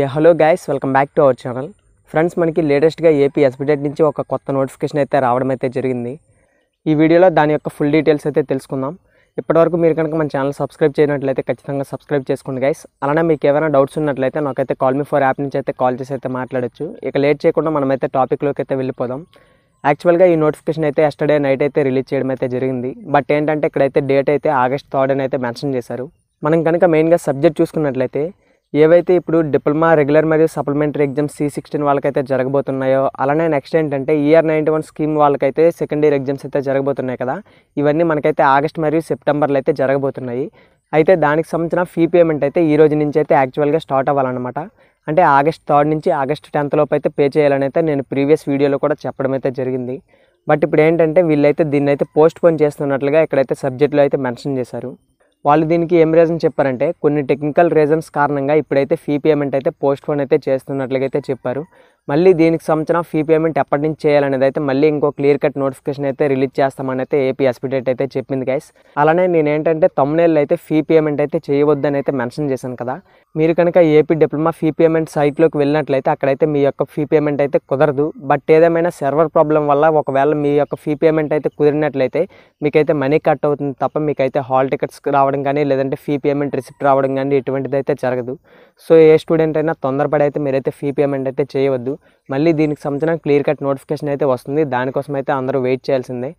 A hello guys welcome back to our channel friends మనకి లేటెస్ట్గా AP SBTET నుంచి ఒక కొత్త నోటిఫికేషన్ అయితే రావడం అయితే జరిగింది ఈ వీడియోలో దాని యొక్క ఫుల్ డీటెయిల్స్ అయితే తెలుసుకుందాం ఇప్పటివరకు మీరు కనుక మన ఛానల్ సబ్స్క్రైబ్ చేయనట్లయితే ఖచ్చితంగా సబ్స్క్రైబ్ చేసుకోండి గైస్ అలానే మీకు ఏమైనా డౌట్స్ ఉన్నట్లయితే నాకైతే కాల్ మీ ఫోర్ యాప్ నుంచి అయితే కాల్ చేసి అయితే మాట్లాడచ్చు ఇక లేట్ చేయకుండా మనమైతే టాపిక్లోకి అయితే వెళ్ళిపోదాం యాక్చువల్గా ఈ నోటిఫికేషన్ అయితే ఎస్టర్డే నైట్ అయితే రిలీజ్ చేయడం అయితే జరిగింది బట్ ఏంటంటే ఇక్కడైతే డేట్ అయితే ఆగస్ట్ థర్డ్ అని అయితే మెన్షన్ చేశారు మనం కనుక మెయిన్గా సబ్జెక్ట్ చూసుకున్నట్లయితే ఏవైతే ఇప్పుడు డిప్లొమా రెగ్యులర్ మరియు సప్లిమెంటరీ ఎగ్జామ్స్ సి సిక్స్టీన్ వాళ్ళకైతే జరగబోతున్నాయో అలానే నెక్స్ట్ ఏంటంటే ఇయర్ నైంటీ వన్ స్కీమ్ వాళ్ళకైతే సెకండ్ ఇయర్ ఎగ్జామ్స్ అయితే జరగబోతున్నాయి కదా ఇవన్నీ మనకైతే ఆగస్ట్ మరియు సెప్టెంబర్లో అయితే జరగబోతున్నాయి అయితే దానికి సంబంధించిన ఫీ పేమెంట్ అయితే ఈ రోజు నుంచి అయితే యాక్చువల్గా స్టార్ట్ అవ్వాలన్నమాట అంటే ఆగస్ట్ థర్డ్ నుంచి ఆగస్ట్ టెన్త్ లోపు అయితే పే చేయాలని అయితే నేను ప్రీవియస్ వీడియోలో కూడా చెప్పడం అయితే జరిగింది బట్ ఇప్పుడు ఏంటంటే వీళ్ళైతే దీన్ని అయితే పోస్ట్ పోన్ చేస్తున్నట్లుగా ఇక్కడైతే సబ్జెక్టులో అయితే మెన్షన్ చేశారు వాళ్ళు దీనికి ఏం రీజన్ చెప్పారంటే కొన్ని టెక్నికల్ రీజన్స్ కారణంగా ఇప్పుడైతే ఫీ పేమెంట్ అయితే పోస్ట్ పోన్ అయితే చేస్తున్నట్లుగా చెప్పారు మళ్ళీ దీనికి సంబంధించిన ఫీ పేమెంట్ ఎప్పటి నుంచి చేయాలనేది అయితే మళ్ళీ ఇంకో క్లియర్ కట్ నోటిఫికేషన్ అయితే రిలీజ్ చేస్తామని అయితే ఏపీ ఎస్పీడేట్ అయితే చెప్పింది గైస్ అలానే నేను ఏంటంటే తమ్ముళ్ళు అయితే ఫీ పేమెంట్ అయితే చేయవద్దని అయితే మెన్షన్ చేశాను కదా మీరు కనుక ఏపీ డిప్లొమా ఫీ పేమెంట్ సైట్లోకి వెళ్ళినట్లయితే అక్కడైతే మీ యొక్క ఫీ పేమెంట్ అయితే కుదరదు బట్ ఏదేమైనా సర్వర్ ప్రాబ్లం వల్ల ఒకవేళ మీ యొక్క ఫీ పేమెంట్ అయితే కుదిరినట్లయితే మీకైతే మనీ కట్ అవుతుంది తప్ప మీకైతే హాల్ టికెట్స్ రావడం కానీ లేదంటే ఫీ పేమెంట్ రిసిప్ట్ రావడం కానీ ఇటువంటిది అయితే జరగదు సో ఏ స్టూడెంట్ అయినా తొందరపడి అయితే మీరైతే ఫీ పేమెంట్ అయితే చేయవద్దు మళ్ళీ దీనికి సంబంధించిన క్లియర్ కట్ నోటిఫికేషన్ అయితే వస్తుంది దానికోసం అయితే అందరూ వెయిట్ చేయాల్సిందే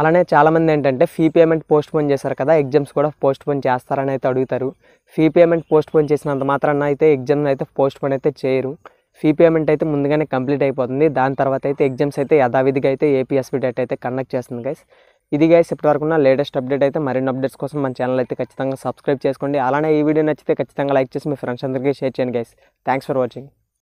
అలానే చాలామంది ఏంటంటే ఫీ పేమెంట్ పోస్ట్ పోన్ చేశారు కదా ఎగ్జామ్స్ కూడా పోస్ట్ పోన్ చేస్తారని అయితే అడుగుతారు ఫీ పేమెంట్ పోస్ట్ పోన్ చేసినంత మాత్రాన అయితే ఎగ్జామ్స్ అయితే పోస్ట్ పోన్ అయితే చేయరు ఫీ పేమెంట్ అయితే ముందుగానే కంప్లీట్ అయిపోతుంది దాని తర్వాత అయితే ఎగ్జామ్స్ అయితే యథావిధిగా అయితే ఏపీఎస్పీ డేట్ అయితే కండక్ట్ చేస్తుంది గైస్ ఇది గైస్ ఇప్పటివరకు ఉన్న లేటెస్ట్ అప్డేట్ అయితే మరిన్ని అప్డేట్స్ కోసం మన ఛానల్ అయితే ఖచ్చితంగా సబ్స్క్రైబ్ చేసుకోండి అలానే ఈ వీడియో నచ్చితే ఖచ్చితంగా లైక్ చేసి మీ ఫ్రెండ్స్ అందరికీ షేర్ చేయండి గైస్ థ్యాంక్స్ ఫర్ వాచింగ్